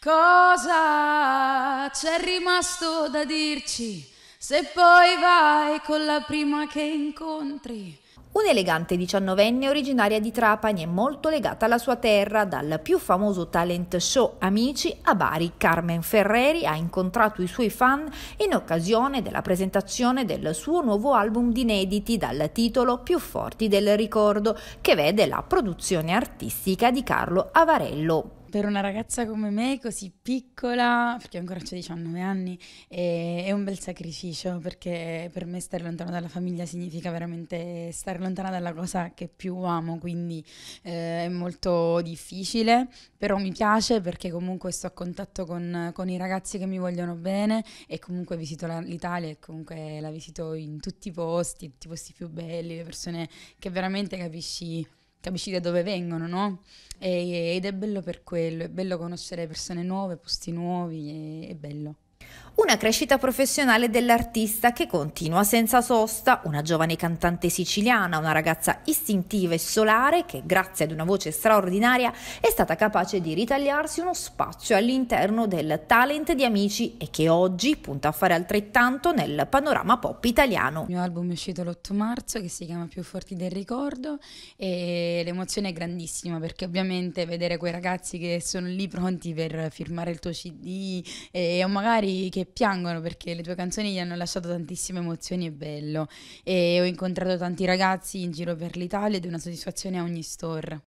Cosa c'è rimasto da dirci se poi vai con la prima che incontri? Un'elegante diciannovenne originaria di Trapani e molto legata alla sua terra, dal più famoso talent show Amici a Bari, Carmen Ferreri ha incontrato i suoi fan in occasione della presentazione del suo nuovo album di inediti dal titolo Più forti del ricordo, che vede la produzione artistica di Carlo Avarello. Per una ragazza come me, così piccola, perché ancora ho 19 anni, è un bel sacrificio perché per me stare lontano dalla famiglia significa veramente stare stare lontana dalla cosa che più amo, quindi eh, è molto difficile, però mi piace perché comunque sto a contatto con, con i ragazzi che mi vogliono bene e comunque visito la, l'Italia e comunque la visito in tutti i posti, tutti i posti più belli, le persone che veramente capisci capisci da dove vengono, no? E, ed è bello per quello, è bello conoscere persone nuove, posti nuovi, è, è bello. Una crescita professionale dell'artista che continua senza sosta, una giovane cantante siciliana, una ragazza istintiva e solare che grazie ad una voce straordinaria è stata capace di ritagliarsi uno spazio all'interno del talent di Amici e che oggi punta a fare altrettanto nel panorama pop italiano. Il mio album è uscito l'8 marzo che si chiama Più forti del ricordo e l'emozione è grandissima perché ovviamente vedere quei ragazzi che sono lì pronti per firmare il tuo CD e magari che piangono perché le tue canzoni gli hanno lasciato tantissime emozioni, e bello. E ho incontrato tanti ragazzi in giro per l'Italia ed è una soddisfazione a ogni store.